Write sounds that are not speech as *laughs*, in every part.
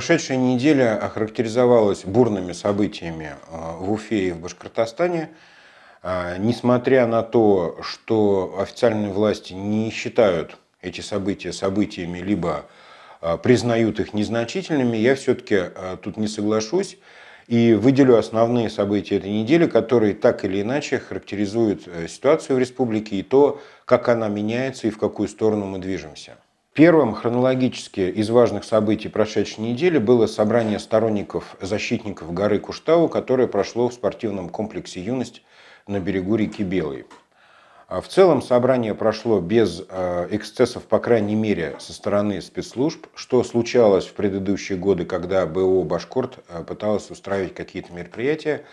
Прошедшая неделя охарактеризовалась бурными событиями а, в Уфе и в Башкортостане. А, несмотря на то, что официальные власти не считают эти события событиями, либо а, признают их незначительными, я все-таки тут не соглашусь и выделю основные события этой недели, которые так или иначе характеризуют э, ситуацию в республике и то, как она меняется и в какую сторону мы движемся. Первым хронологически из важных событий прошедшей недели было собрание сторонников защитников горы Куштау, которое прошло в спортивном комплексе «Юность» на берегу реки Белой. А в целом собрание прошло без э, эксцессов, по крайней мере, со стороны спецслужб, что случалось в предыдущие годы, когда БО «Башкорт» э, пыталась устраивать какие-то мероприятия.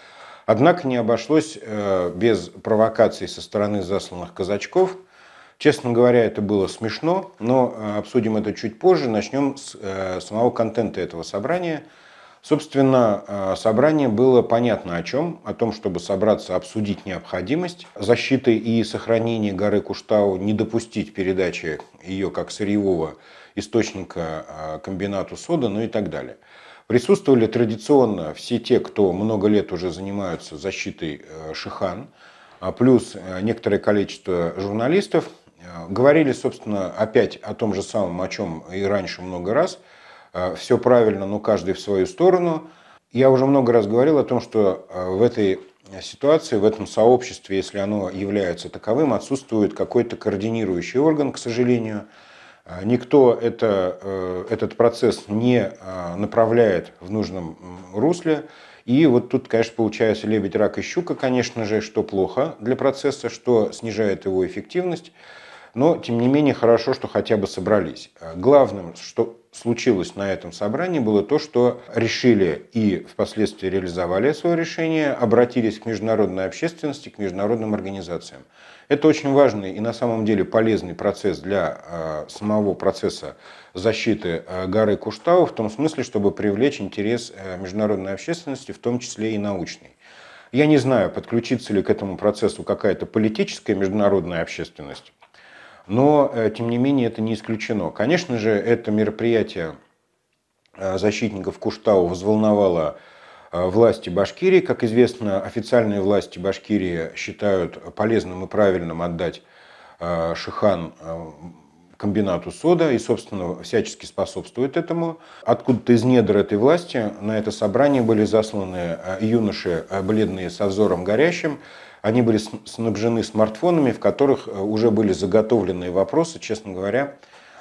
Однако не обошлось э, без провокаций со стороны засланных казачков – Честно говоря, это было смешно, но э, обсудим это чуть позже. Начнем с э, самого контента этого собрания. Собственно, э, собрание было понятно о чем, о том, чтобы собраться, обсудить необходимость защиты и сохранения горы Куштау, не допустить передачи ее как сырьевого источника комбинату сода, ну и так далее. Присутствовали традиционно все те, кто много лет уже занимаются защитой Шихан, а плюс некоторое количество журналистов, Э, говорили, собственно, опять о том же самом, о чем и раньше много раз. Э, Все правильно, но каждый в свою сторону. Я уже много раз говорил о том, что э, в этой ситуации, в этом сообществе, если оно является таковым, отсутствует какой-то координирующий орган, к сожалению. Никто это, этот процесс не направляет в нужном русле. И вот тут, конечно, получается лебедь, рак и щука, конечно же, что плохо для процесса, что снижает его эффективность. Но, тем не менее, хорошо, что хотя бы собрались. А, главным, что случилось на этом собрании, было то, что решили и впоследствии реализовали свое решение, обратились к международной общественности, к международным организациям. Это очень важный и на самом деле полезный процесс для а, самого процесса защиты а, горы Куштау, в том смысле, чтобы привлечь интерес международной общественности, в том числе и научной. Я не знаю, подключится ли к этому процессу какая-то политическая международная общественность, но, э, тем не менее, это не исключено. Конечно же, это мероприятие э, защитников Куштау взволновало э, власти Башкирии. Как известно, официальные власти Башкирии считают полезным и правильным отдать Шихан комбинату сода и, собственно, всячески способствует этому. Откуда-то из недр этой власти на это собрание были засланы юноши, бледные со взором горящим, они были снабжены смартфонами, в которых э, уже были заготовленные вопросы. Честно говоря,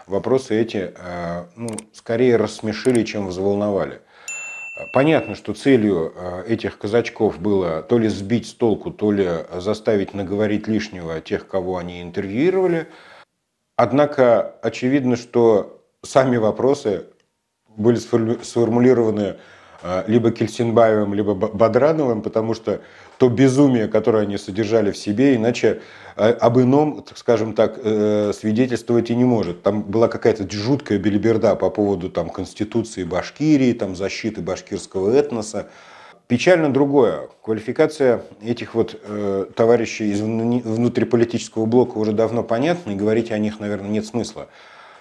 вопросы эти э, ну, скорее рассмешили, чем взволновали. Понятно, что целью э, этих казачков было то ли сбить с толку, то ли заставить наговорить лишнего тех, кого они интервьюировали. Однако очевидно, что сами вопросы были сформулированы либо Кельсинбаевым, либо Бадрановым, потому что то безумие, которое они содержали в себе, иначе э, об ином, скажем так, э, свидетельствовать и не может. Там была какая-то жуткая белиберда по поводу там, конституции Башкирии, там, защиты башкирского этноса. Печально другое. Квалификация этих вот э, товарищей из внутриполитического блока уже давно понятна, и говорить о них, наверное, нет смысла.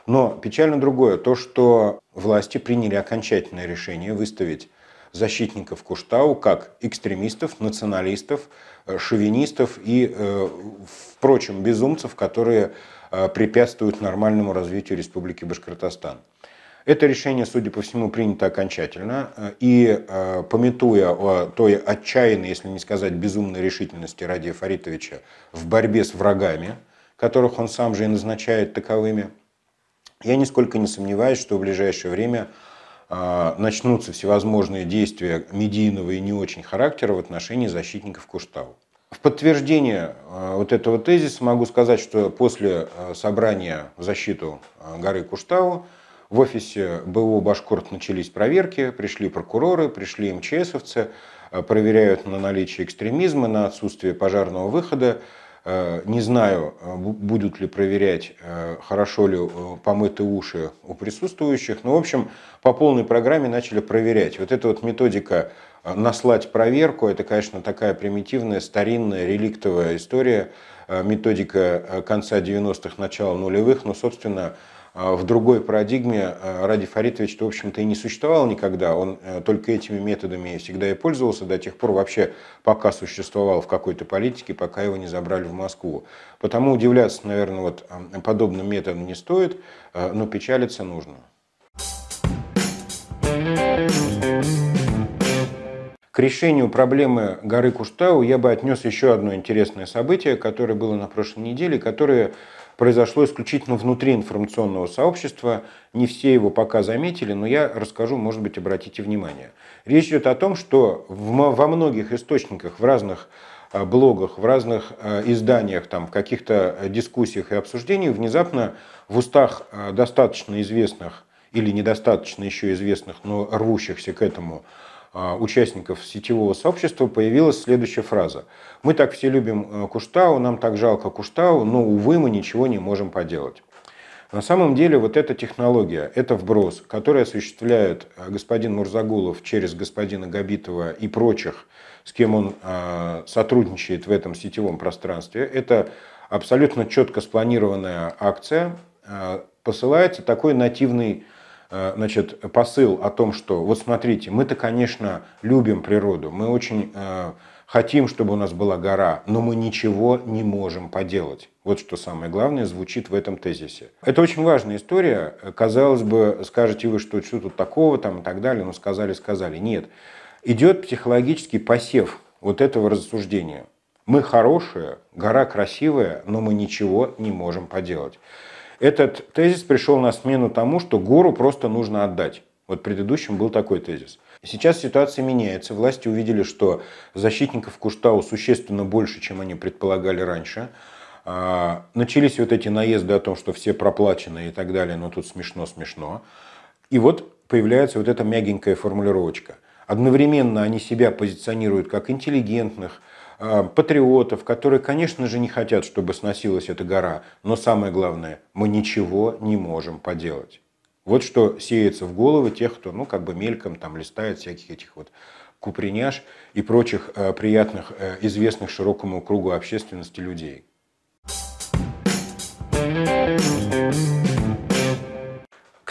Но печально другое. То, что власти приняли окончательное решение выставить защитников Куштау как экстремистов, националистов, э, шовинистов и, э, впрочем, безумцев, которые э, препятствуют нормальному развитию Республики Башкортостан. Это решение, судя по всему, принято окончательно. И, пометуя о той отчаянной, если не сказать безумной решительности Радия Фаритовича в борьбе с врагами, которых он сам же и назначает таковыми, я нисколько не сомневаюсь, что в ближайшее время а, начнутся всевозможные действия медийного и не очень характера в отношении защитников Куштау. В подтверждение а, вот этого тезиса могу сказать, что после а, собрания в защиту горы Куштау в офисе БО «Башкорт» начались проверки, пришли прокуроры, пришли МЧСовцы, проверяют на наличие экстремизма, на отсутствие пожарного выхода, Э, не знаю, э, будут ли проверять, э, хорошо ли помыты уши у присутствующих, но, в общем, по полной программе начали проверять. Вот эта вот методика наслать проверку, это, конечно, такая примитивная, старинная, реликтовая история, методика конца 90-х, начала нулевых, но, собственно, а, в другой парадигме а, Ради Фаритович, в общем-то, и не существовал никогда. Он э, только этими методами всегда и пользовался до тех пор вообще, пока существовал в какой-то политике, пока его не забрали в Москву. Потому удивляться, наверное, вот подобным методом не стоит, а, но печалиться нужно. К решению проблемы горы Куштау я бы отнес еще одно интересное событие, которое было на прошлой неделе, которое произошло исключительно внутри информационного сообщества. Не все его пока заметили, но я расскажу, может быть, обратите внимание. Речь идет о том, что во многих источниках, в разных а, блогах, в разных а, изданиях, там, в каких-то э, дискуссиях и обсуждениях внезапно в устах а, достаточно известных или недостаточно еще известных, но рвущихся к этому а, участников сетевого сообщества появилась следующая фраза. Мы так все любим э, Куштау, нам так жалко Куштау, но, увы, мы ничего не можем поделать. На самом деле вот эта технология, это вброс, который осуществляет э, господин Мурзагулов через господина Габитова и прочих, с кем он э, сотрудничает в этом сетевом пространстве, это абсолютно четко спланированная акция, посылается такой нативный Э, значит, посыл о том, что вот смотрите, мы-то, конечно, любим природу, мы очень э, хотим, чтобы у нас была гора, но мы ничего не можем поделать. Вот что самое главное звучит в этом тезисе. Это очень важная история. Казалось бы, скажете вы, что что тут такого там и так далее, но сказали, сказали. Нет. Идет психологический посев вот этого рассуждения. Мы хорошие, гора красивая, но мы ничего не можем поделать. Этот тезис пришел на смену тому, что гору просто нужно отдать. Вот предыдущим был такой тезис. Сейчас ситуация меняется. Власти увидели, что защитников Куштау существенно больше, чем они предполагали раньше. А, начались вот эти наезды о том, что все проплачены и так далее, но тут смешно-смешно. И вот появляется вот эта мягенькая формулировочка. Одновременно они себя позиционируют как интеллигентных, Э, патриотов, которые, конечно же, не хотят, чтобы сносилась эта гора, но самое главное, мы ничего не можем поделать. Вот что сеется в головы тех, кто, ну, как бы мельком там листает всяких этих вот куприняж и прочих э, приятных, э, известных широкому кругу общественности людей.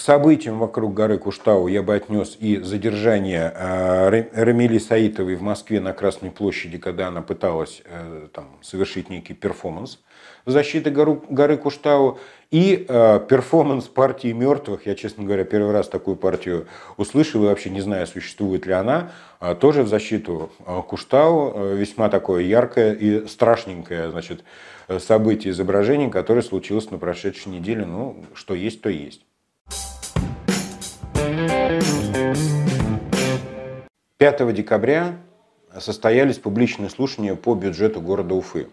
событиям вокруг горы Куштау я бы отнес и задержание а, Рамили Саитовой в Москве на Красной площади, когда она пыталась э, там, совершить некий перформанс в защиту горы Куштау, и э, перформанс партии мертвых, я, честно говоря, первый раз такую партию услышал и вообще не знаю, существует ли она, а, тоже в защиту э, Куштау, весьма такое яркое и страшненькое значит, событие, изображение, которое случилось на прошедшей неделе, ну, что есть, то есть. 5 декабря состоялись публичные слушания по бюджету города Уфы.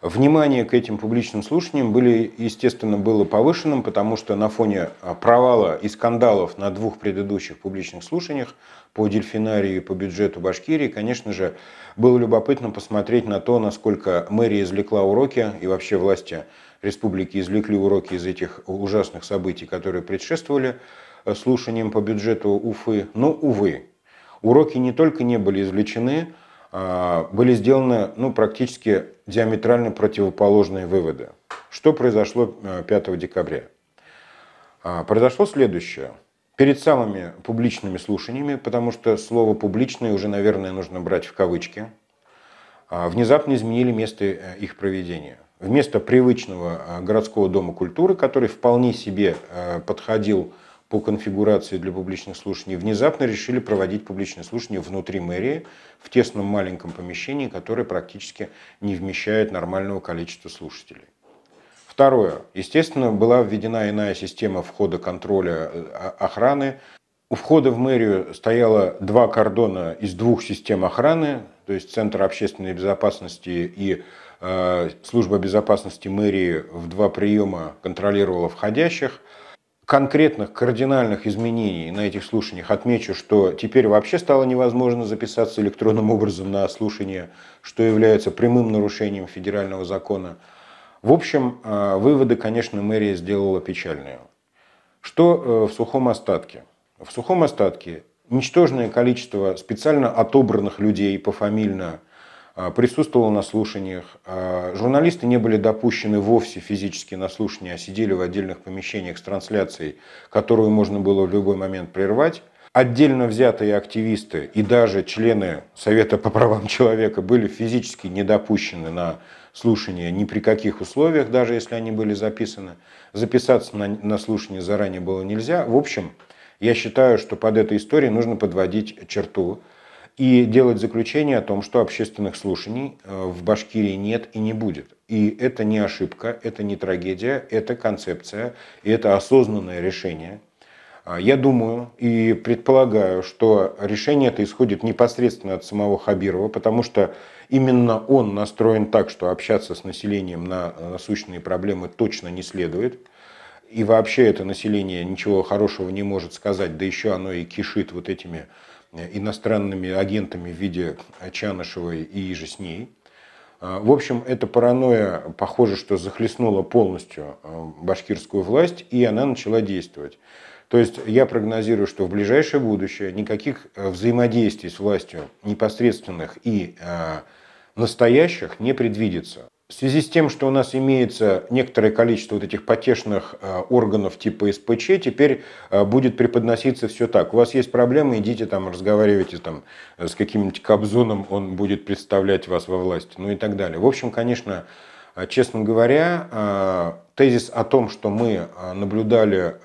Внимание к этим публичным слушаниям были, естественно, было повышенным, потому что на фоне а, провала и скандалов на двух предыдущих публичных слушаниях по дельфинарию и по бюджету Башкирии, конечно же, было любопытно посмотреть на то, насколько мэрия извлекла уроки и вообще власти республики извлекли уроки из этих ужасных событий, которые предшествовали Э, слушанием по бюджету Уфы, но, увы, уроки не только не были извлечены, а, были сделаны ну, практически диаметрально противоположные выводы. Что произошло 5 э, декабря? А, произошло следующее. Перед самыми публичными слушаниями, потому что слово «публичное» уже, наверное, нужно брать в кавычки, а, внезапно изменили место э, их проведения. Вместо привычного городского дома культуры, который вполне себе подходил по конфигурации для публичных слушаний, внезапно решили проводить публичные слушания внутри мэрии, в тесном маленьком помещении, которое практически не вмещает нормального количества слушателей. Второе. Естественно, была введена иная система входа контроля э, а, охраны. У входа в мэрию стояло два кордона из двух систем охраны, то есть Центр общественной безопасности и э, Служба безопасности мэрии в два приема контролировала входящих – конкретных кардинальных изменений на этих слушаниях отмечу, что теперь вообще стало невозможно записаться электронным образом на слушание, что является прямым нарушением федерального закона. В общем, э, выводы, конечно, мэрия сделала печальные. Что э, в сухом остатке? В сухом остатке ничтожное количество специально отобранных людей пофамильно – а, присутствовал на слушаниях. А, журналисты не были допущены вовсе физически на слушания, а сидели в отдельных помещениях с трансляцией, которую можно было в любой момент прервать. Отдельно взятые активисты и даже члены Совета по правам человека были физически недопущены на слушание ни при каких условиях, даже если они были записаны. Записаться на, на слушание заранее было нельзя. В общем, я считаю, что под этой историей нужно подводить черту и делать заключение о том, что общественных слушаний э, в Башкирии нет и не будет. И это не ошибка, это не трагедия, это концепция, и это осознанное решение. А, я думаю и предполагаю, что решение это исходит непосредственно от самого Хабирова, потому что именно он настроен так, что общаться с населением на насущные проблемы точно не следует и вообще это население ничего хорошего не может сказать, да еще оно и кишит вот этими Э, иностранными агентами в виде Чанышевой и же с ней. А, в общем, эта паранойя, похоже, что захлестнула полностью э, башкирскую власть, и она начала действовать. То есть я прогнозирую, что в ближайшее будущее никаких э, взаимодействий с властью непосредственных и настоящих не предвидится. В связи с тем, что у нас имеется некоторое количество вот этих потешных э, органов типа СПЧ, теперь э, будет преподноситься все так. У вас есть проблемы, идите там, разговаривайте там э, с каким-нибудь Кобзоном, он будет представлять вас во власти, ну и так далее. В общем, конечно, честно говоря, тезис о том, что мы наблюдали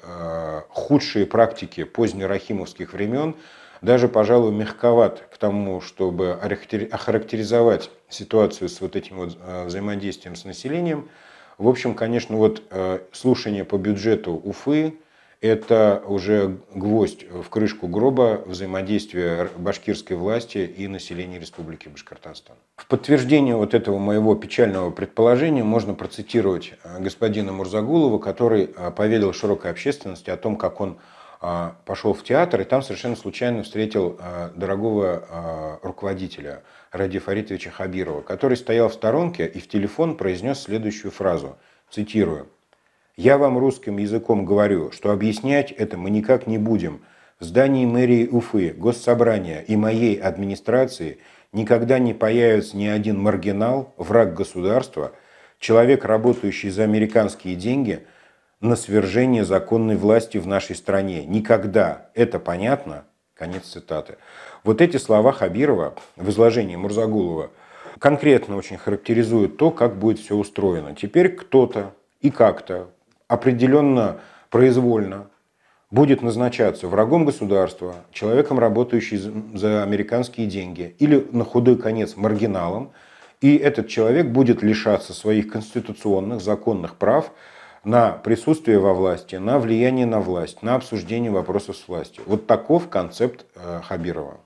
худшие практики позднерахимовских времен, даже, пожалуй, мягковат к тому, чтобы охарактеризовать ситуацию с вот этим вот а, взаимодействием с населением. В общем, конечно, вот а, слушание по бюджету Уфы – это уже гвоздь в крышку гроба взаимодействия башкирской власти и населения Республики Башкортостан. В подтверждение вот этого моего печального предположения можно процитировать а, господина Мурзагулова, который поведал широкой общественности о том, как он а, пошел в театр и там совершенно случайно встретил а, дорогого а, руководителя Ради Фаритовича Хабирова, который стоял в сторонке и в телефон произнес следующую фразу, цитирую. «Я вам русским языком говорю, что объяснять это мы никак не будем. В здании мэрии Уфы, госсобрания и моей администрации никогда не появится ни один маргинал, враг государства, человек, работающий за американские деньги – на свержение законной власти в нашей стране. Никогда. Это понятно? Конец цитаты. Вот эти слова Хабирова в изложении Мурзагулова конкретно очень характеризуют то, как будет все устроено. Теперь кто-то и как-то определенно произвольно будет назначаться врагом государства, человеком, работающим за американские деньги, или на худой конец маргиналом, и этот человек будет лишаться своих конституционных законных прав, на присутствие во власти, на влияние на власть, на обсуждение вопросов с властью. Вот таков концепт э, Хабирова.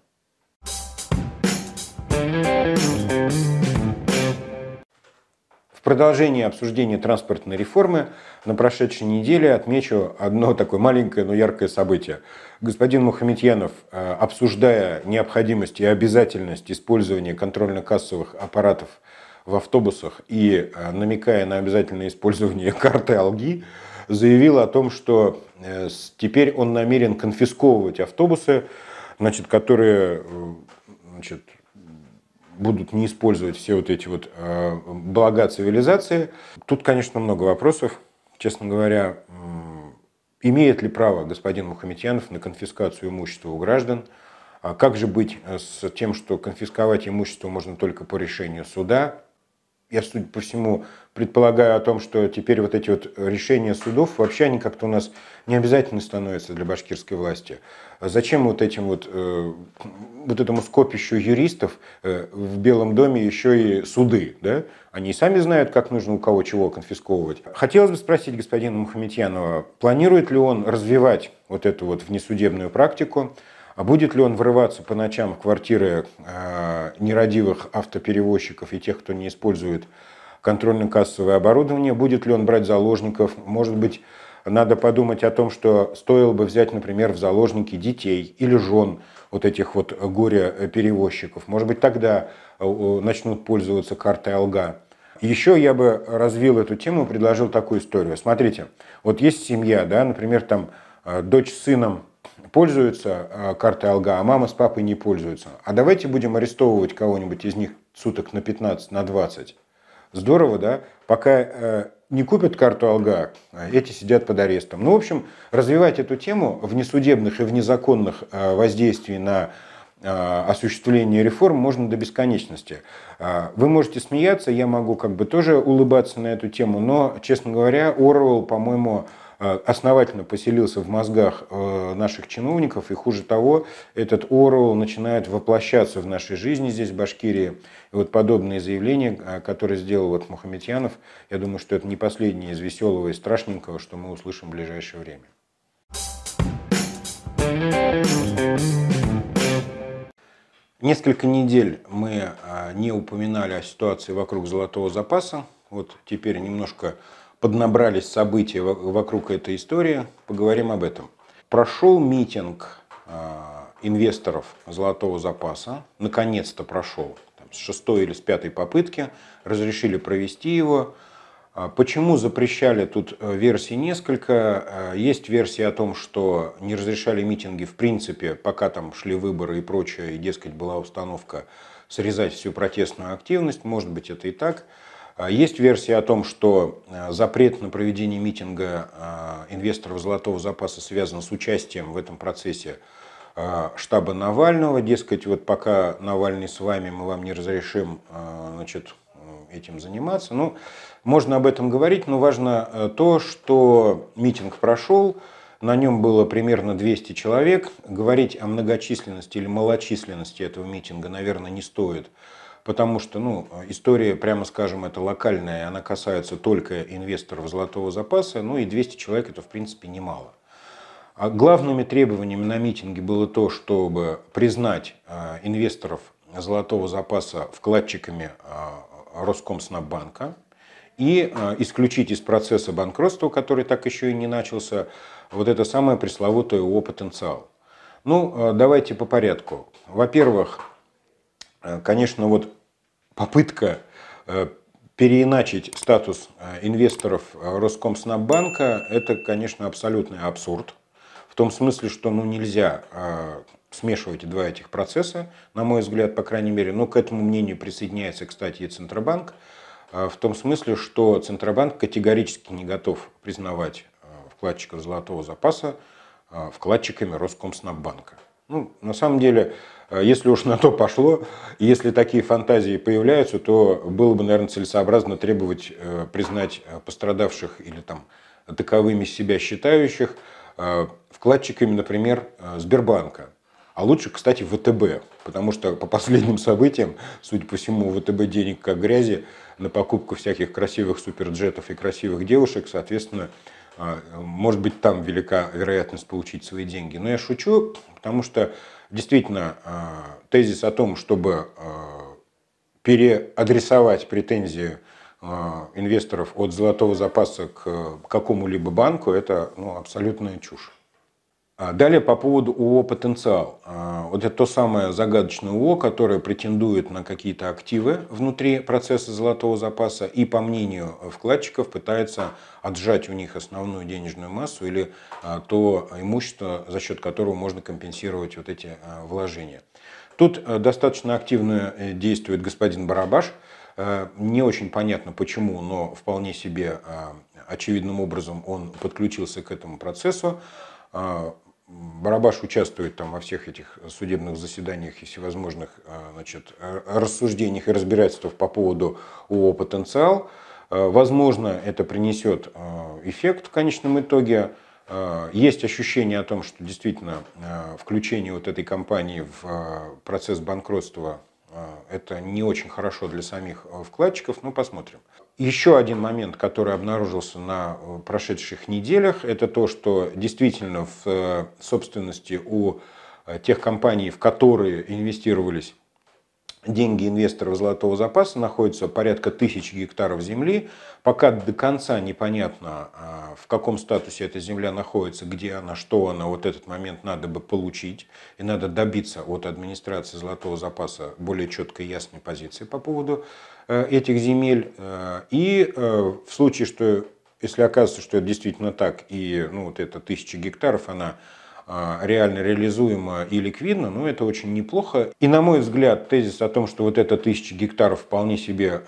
В продолжении обсуждения транспортной реформы на прошедшей неделе отмечу одно такое маленькое, но яркое событие. Господин Мухаметьянов, э, обсуждая необходимость и обязательность использования контрольно-кассовых аппаратов в автобусах и, э, намекая на обязательное использование *laughs* карты Алги, заявил о том, что э, теперь он намерен конфисковывать автобусы, значит, которые э, значит, будут не использовать все вот эти вот блага цивилизации. Тут, конечно, много вопросов. Честно говоря, имеет ли право господин Мухаметьянов на конфискацию имущества у граждан? А как же быть с тем, что конфисковать имущество можно только по решению суда? я, судя по всему, предполагаю о том, что теперь вот эти вот решения судов, вообще они как-то у нас не обязательно становятся для башкирской власти. А зачем вот этим вот, э, вот этому скопищу юристов э, в Белом доме еще и суды, да? Они и сами знают, как нужно у кого чего конфисковывать. Хотелось бы спросить господина Мухаметьянова, планирует ли он развивать вот эту вот внесудебную практику, а будет ли он врываться по ночам в квартиры э, нерадивых автоперевозчиков и тех, кто не использует контрольно-кассовое оборудование? Будет ли он брать заложников? Может быть, надо подумать о том, что стоило бы взять, например, в заложники детей или жен вот этих вот горе-перевозчиков. Может быть, тогда э, начнут пользоваться картой «Алга». Еще я бы развил эту тему, и предложил такую историю. Смотрите, вот есть семья, да, например, там э, дочь с сыном пользуются а, картой Алга, а мама с папой не пользуются. А давайте будем арестовывать кого-нибудь из них суток на 15, на 20. Здорово, да? Пока э, не купят карту Алга, а эти сидят под арестом. Ну, в общем, развивать эту тему в несудебных и внезаконных э, воздействий на э, осуществление реформ можно до бесконечности. Э, вы можете смеяться, я могу как бы тоже улыбаться на эту тему, но, честно говоря, Орвел, по-моему, Э, основательно поселился в мозгах э, наших чиновников. И хуже того, этот Орвел начинает воплощаться в нашей жизни здесь, в Башкирии. И вот подобные заявления, э, которые сделал вот Мухаметьянов, я думаю, что это не последнее из веселого и страшненького, что мы услышим в ближайшее время. Несколько недель мы не упоминали о ситуации вокруг золотого запаса. Вот теперь немножко поднабрались события вокруг этой истории, поговорим об этом. Прошел митинг а, инвесторов золотого запаса, наконец-то прошел, с шестой или с пятой попытки, разрешили провести его. А, почему запрещали, тут э, версий несколько. А, есть версия о том, что не разрешали митинги в принципе, пока там шли выборы и прочее, и, дескать, была установка срезать всю протестную активность. Может быть, это и так. А есть версия о том, что э, запрет на проведение митинга э, инвесторов золотого запаса связан с участием в этом процессе э, штаба Навального. Дескать, вот пока Навальный с вами, мы вам не разрешим значит, этим заниматься. Ну, можно об этом говорить, но важно то, что митинг прошел, на нем было примерно 200 человек. Говорить о многочисленности или малочисленности этого митинга, наверное, не стоит потому что ну, история, прямо скажем, это локальная, она касается только инвесторов золотого запаса, ну и 200 человек это в принципе немало. А главными требованиями на митинге было то, чтобы признать э, инвесторов золотого запаса вкладчиками э, Роскомснаббанка и э, исключить из процесса банкротства, который так еще и не начался, вот это самое пресловутое его потенциал. Ну, давайте по порядку. Во-первых, конечно, вот попытка э, переиначить статус э, инвесторов э, Роскомснаббанка – это, конечно, абсолютный абсурд. В том смысле, что ну, нельзя смешивать два этих процесса, на мой взгляд, по крайней мере. Но ну, к этому мнению присоединяется, кстати, и Центробанк. В том смысле, что Центробанк категорически не готов признавать вкладчиков золотого запаса вкладчиками Роскомснаббанка. Ну, на самом деле, а если уж на то пошло, если такие фантазии появляются, то было бы, наверное, целесообразно требовать э, признать э, пострадавших или там таковыми себя считающих э, вкладчиками, например, Сбербанка. А лучше, кстати, ВТБ, потому что по последним событиям, судя по всему, ВТБ денег как грязи на покупку всяких красивых суперджетов и красивых девушек, соответственно, а, может быть, там велика вероятность получить свои деньги. Но я шучу, потому что действительно а, тезис о том, чтобы а, переадресовать претензии инвесторов от золотого запаса э, к какому-либо банку, это ну, абсолютная чушь. А, далее по поводу ООО «Потенциал». А, вот это то самое загадочное ООО, которое претендует на какие-то активы внутри процесса золотого запаса и, по мнению вкладчиков, пытается отжать у них основную денежную массу или а, то имущество, за счет которого можно компенсировать вот эти вложения. Тут э, достаточно активно э, действует господин Барабаш. Э, не очень понятно почему, но вполне себе очевидным образом он подключился к этому процессу Барабаш участвует там во всех этих судебных заседаниях и всевозможных э, значит, э, рассуждениях и разбирательствах по поводу ООО «Потенциал». Э, возможно, это принесет эффект в конечном итоге. Есть ощущение о том, что действительно включение вот этой компании в процесс банкротства это не очень хорошо для самих вкладчиков, но ну, посмотрим. Еще один момент, который обнаружился на э, прошедших неделях, это то, что действительно в э, собственности у э, тех компаний, в которые инвестировались деньги инвесторов золотого запаса, находится порядка тысяч гектаров земли. Пока до конца непонятно, а, в каком статусе эта земля находится, где она, что она, вот этот момент надо бы получить. И надо добиться от администрации золотого запаса более четкой и ясной позиции по поводу Э, этих земель. Э, и э, в случае, что если окажется, что это действительно так, и ну, вот эта тысяча гектаров, она реально реализуема и ликвидна, ну, это очень неплохо. И на мой взгляд, тезис о том, что вот эта тысяча гектаров вполне себе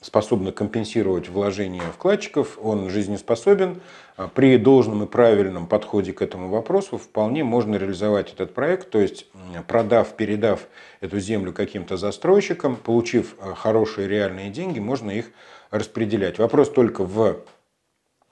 способна компенсировать вложения вкладчиков, он жизнеспособен. А при должном и правильном подходе к этому вопросу вполне можно реализовать этот проект, то есть продав, передав эту землю каким-то застройщикам, получив а, хорошие реальные деньги, можно их распределять. Вопрос только в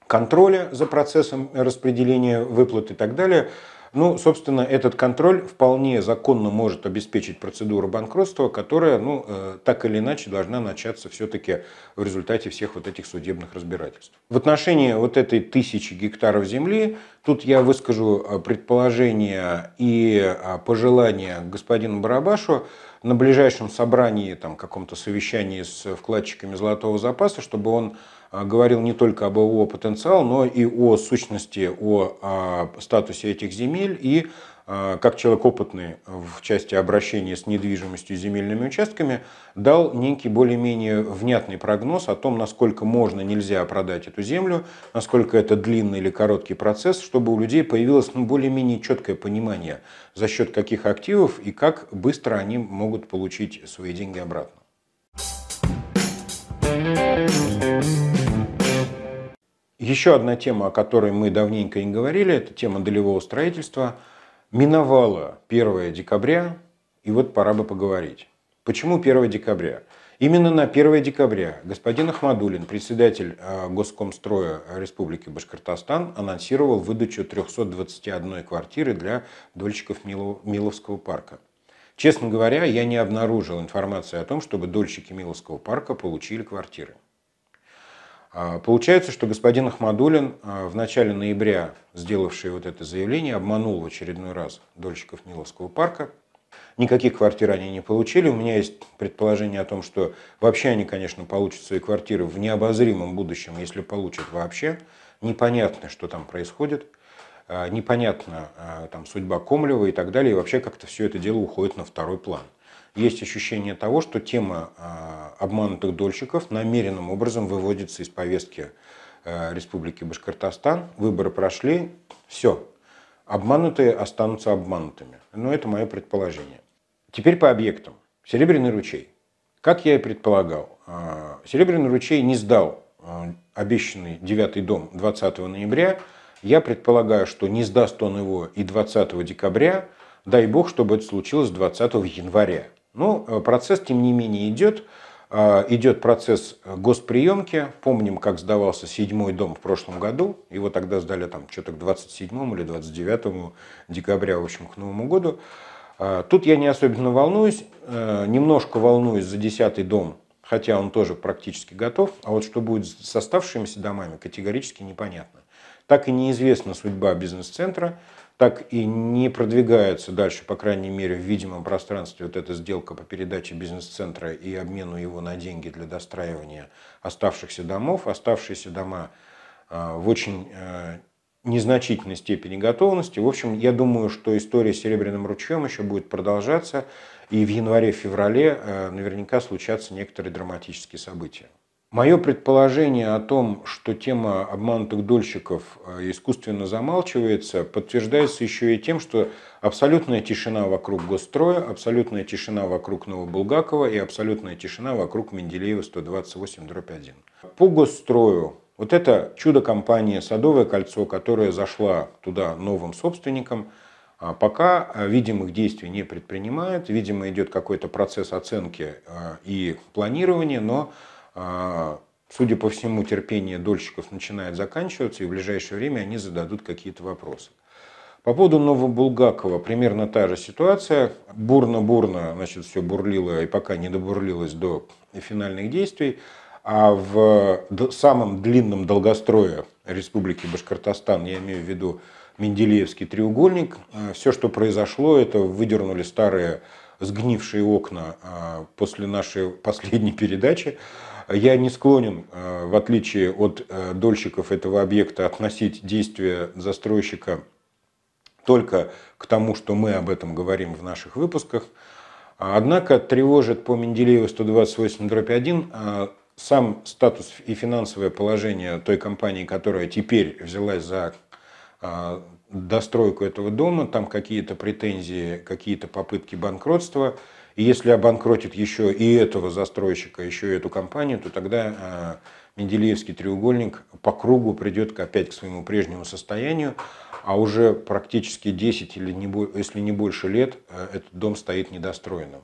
контроле за процессом распределения выплат и так далее – ну, собственно, этот контроль вполне законно может обеспечить процедуру банкротства, которая, ну, э, так или иначе должна начаться все-таки в результате всех вот этих судебных разбирательств. В отношении вот этой тысячи гектаров земли, тут я выскажу э, предположение и э, пожелание господину Барабашу, на ближайшем собрании, там, каком-то совещании с вкладчиками золотого запаса, чтобы он а, говорил не только об его потенциал, но и о сущности, о а, статусе этих земель и а, как человек опытный в части обращения с недвижимостью и земельными участками, дал некий более-менее внятный прогноз о том, насколько можно, нельзя продать эту землю, насколько это длинный или короткий процесс, чтобы у людей появилось ну, более-менее четкое понимание, за счет каких активов и как быстро они могут получить свои деньги обратно. Еще одна тема, о которой мы давненько не говорили, это тема долевого строительства. Миновала 1 декабря, и вот пора бы поговорить. Почему 1 декабря? Именно на 1 декабря господин Ахмадулин, председатель э, Госкомстроя Республики Башкортостан, анонсировал выдачу 321 квартиры для дольщиков Миловского парка. Честно говоря, я не обнаружил информации о том, чтобы дольщики Миловского парка получили квартиры. А, получается, что господин Ахмадулин а, в начале ноября, сделавший вот это заявление, обманул в очередной раз дольщиков Ниловского парка. Никаких квартир они не получили. У меня есть предположение о том, что вообще они, конечно, получат свои квартиры в необозримом будущем, если получат вообще. Непонятно, что там происходит. А, непонятно там судьба Комлева и так далее. И вообще как-то все это дело уходит на второй план есть ощущение того, что тема а, обманутых дольщиков намеренным образом выводится из повестки э, Республики Башкортостан. Выборы прошли, все. Обманутые останутся обманутыми. Но ну, это мое предположение. Теперь по объектам. Серебряный ручей. Как я и предполагал, а, Серебряный ручей не сдал а, обещанный девятый дом 20 ноября. Я предполагаю, что не сдаст он его и 20 декабря. Дай бог, чтобы это случилось 20 января. Но ну, э, процесс, тем не менее, идет. Э, идет процесс госприемки. Помним, как сдавался седьмой дом в прошлом году. Его тогда сдали там что-то к 27 или 29 декабря, в общем, к Новому году. Э, тут я не особенно волнуюсь. Немножко волнуюсь за десятый дом, хотя он тоже практически готов. А вот что будет с оставшимися домами, категорически непонятно. Так и неизвестна судьба бизнес-центра так и не продвигается дальше, по крайней мере, в видимом пространстве вот эта сделка по передаче бизнес-центра и обмену его на деньги для достраивания оставшихся домов. Оставшиеся дома а, в очень а, незначительной степени готовности. В общем, я думаю, что история с Серебряным ручьем еще будет продолжаться, и в январе-феврале а, наверняка случатся некоторые драматические события. Мое предположение о том, что тема обманутых дольщиков э, искусственно замалчивается, подтверждается еще и тем, что абсолютная тишина вокруг Госстроя, абсолютная тишина вокруг Новобулгакова и абсолютная тишина вокруг Менделеева 128-1. По Госстрою вот это чудо-компания «Садовое кольцо», которая зашла туда новым собственником, а пока э, видимых действий не предпринимает. Видимо, идет какой-то процесс оценки э, и планирования, но а, судя по всему, терпение дольщиков начинает заканчиваться, и в ближайшее время они зададут какие-то вопросы. По поводу Новобулгакова примерно та же ситуация. Бурно-бурно, значит, все бурлило и пока не добурлилось до финальных действий. А в самом длинном долгострое Республики Башкортостан, я имею в виду Менделеевский треугольник, э, все, что произошло, это выдернули старые сгнившие окна а, после нашей *laughs* последней передачи. Я не склонен, э, в отличие от э, дольщиков этого объекта, относить действия застройщика только к тому, что мы об этом говорим в наших выпусках. Однако тревожит по Менделееву 128-1 э, сам статус и финансовое положение той компании, которая теперь взялась за достройку этого дома, там какие-то претензии, какие-то попытки банкротства – и если обанкротит еще и этого застройщика, еще и эту компанию, то тогда э, Менделеевский треугольник по кругу придет опять к своему прежнему состоянию, а уже практически 10 или не, если не больше лет э, этот дом стоит недостроенным.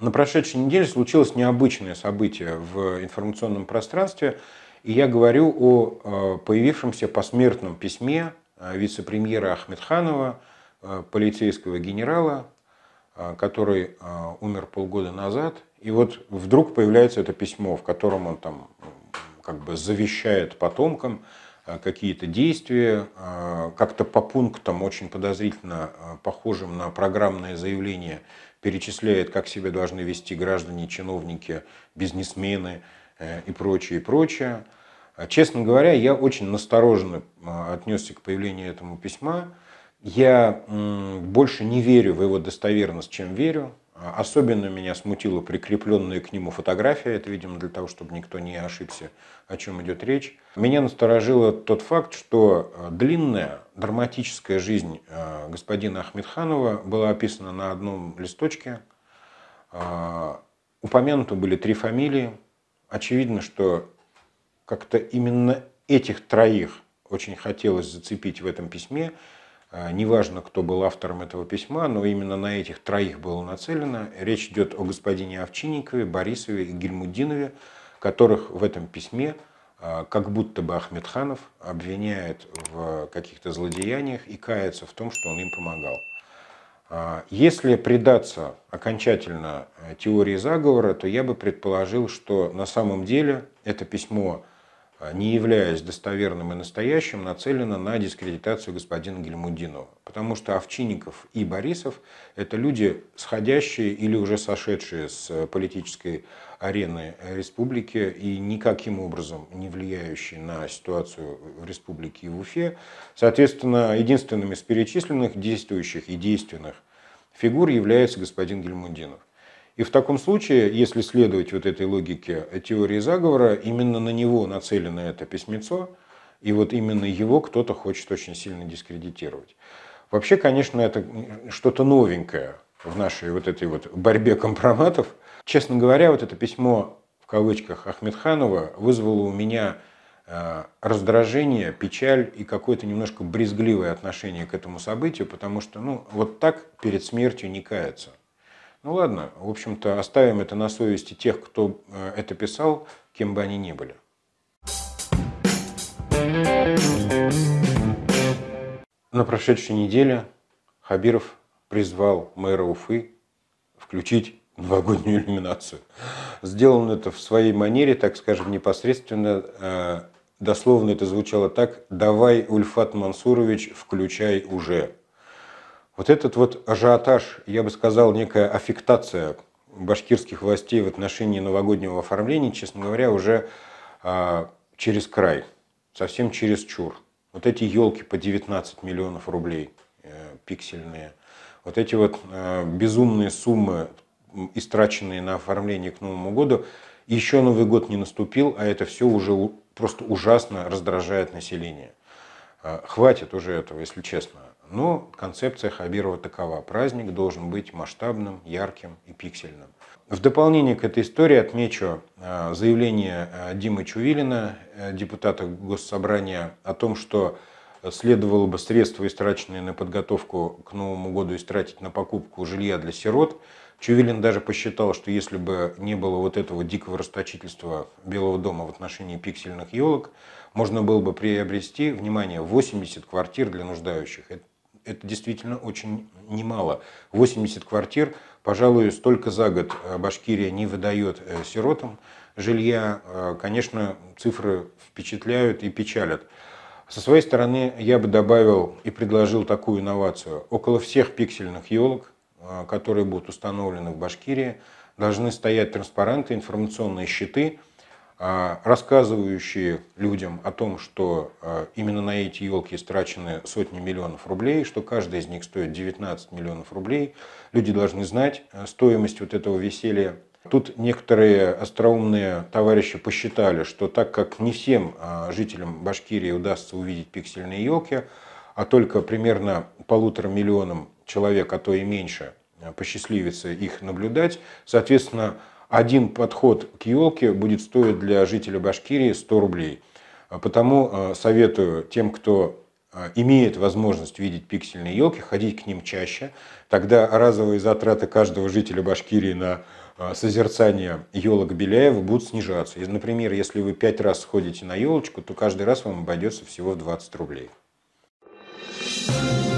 На прошедшей неделе случилось необычное событие в информационном пространстве, и я говорю о э, появившемся посмертном письме Э, вице-премьера Ахмедханова, э, полицейского генерала, э, который умер полгода назад. И вот вдруг появляется это письмо, в котором он там как бы завещает потомкам какие-то действия, как-то по пунктам, очень подозрительно похожим на программное заявление, перечисляет, как себя должны вести граждане, чиновники, бизнесмены и прочее, и прочее. А, честно говоря, я очень настороженно а, отнесся к появлению этому письма. Я больше не верю в его достоверность, чем верю. А, особенно меня смутила прикрепленная к нему фотография. Это, видимо, для того, чтобы никто не ошибся, о чем идет речь. Меня насторожило тот факт, что длинная драматическая жизнь господина Ахмедханова была описана на одном листочке. Упомянуты были три фамилии. Очевидно, что как-то именно этих троих очень хотелось зацепить в этом письме. А, неважно, кто был автором этого письма, но именно на этих троих было нацелено. Речь идет о господине Овчинникове, Борисове и Гельмудинове, которых в этом письме а, как будто бы Ахмедханов обвиняет в каких-то злодеяниях и кается в том, что он им помогал. А, если предаться окончательно э, теории заговора, то я бы предположил, что на самом деле это письмо а не являясь достоверным и настоящим, нацелена на дискредитацию господина Гельмудинова. Потому что Овчинников и Борисов – это люди, сходящие или уже сошедшие с э, политической арены республики и никаким образом не влияющие на ситуацию в республике и в Уфе. Соответственно, единственными из перечисленных действующих и действенных фигур является господин Гельмудинов. И в таком случае, если следовать вот этой логике теории заговора, именно на него нацелено это письмецо, и вот именно его кто-то хочет очень сильно дискредитировать. Вообще, конечно, это что-то новенькое в нашей вот этой вот борьбе компроматов. Честно говоря, вот это письмо в кавычках Ахмедханова вызвало у меня э, раздражение, печаль и какое-то немножко брезгливое отношение к этому событию, потому что, ну, вот так перед смертью не кается. Ну ладно, в общем-то, оставим это на совести тех, кто э, это писал, кем бы они ни были. На прошедшей неделе Хабиров призвал мэра Уфы включить новогоднюю иллюминацию. Сделан это в своей манере, так скажем, непосредственно. Э, дословно это звучало так «Давай, Ульфат Мансурович, включай уже». Вот этот вот ажиотаж, я бы сказал, некая аффектация башкирских властей в отношении новогоднего оформления, честно говоря, уже а, через край, совсем через чур. Вот эти елки по 19 миллионов рублей э, пиксельные, вот эти вот э, безумные суммы, истраченные на оформление к Новому году, еще Новый год не наступил, а это все уже у, просто ужасно раздражает население. Э, хватит уже этого, если честно. Но концепция Хабирова такова. Праздник должен быть масштабным, ярким и пиксельным. В дополнение к этой истории отмечу а, заявление а, Димы Чувилина, э, депутата Госсобрания, о том, что следовало бы средства, истраченные на подготовку к Новому году, истратить на покупку жилья для сирот. Чувилин даже посчитал, что если бы не было вот этого дикого расточительства Белого дома в отношении пиксельных елок, можно было бы приобрести, внимание, 80 квартир для нуждающих. Это это действительно очень немало. 80 квартир, пожалуй, столько за год э, Башкирия не выдает э, сиротам жилья. Э, конечно, цифры впечатляют и печалят. Со своей стороны я бы добавил и предложил такую инновацию. Около всех пиксельных елок, которые будут установлены в Башкирии, должны стоять транспаранты, информационные щиты – а, рассказывающие людям о том, что а, именно на эти елки истрачены сотни миллионов рублей, что каждый из них стоит 19 миллионов рублей. Люди должны знать э, стоимость вот этого веселья. Тут некоторые остроумные товарищи посчитали, что так как не всем а, жителям Башкирии удастся увидеть пиксельные елки, а только примерно полутора миллионам человек, а то и меньше, э, посчастливится их наблюдать, соответственно, один подход к елке будет стоить для жителя Башкирии 100 рублей. А потому э, советую тем, кто э, имеет возможность видеть пиксельные елки, ходить к ним чаще. Тогда разовые затраты каждого жителя Башкирии на э, созерцание елок Беляева будут снижаться. И, например, если вы пять раз сходите на елочку, то каждый раз вам обойдется всего в 20 рублей. Thank you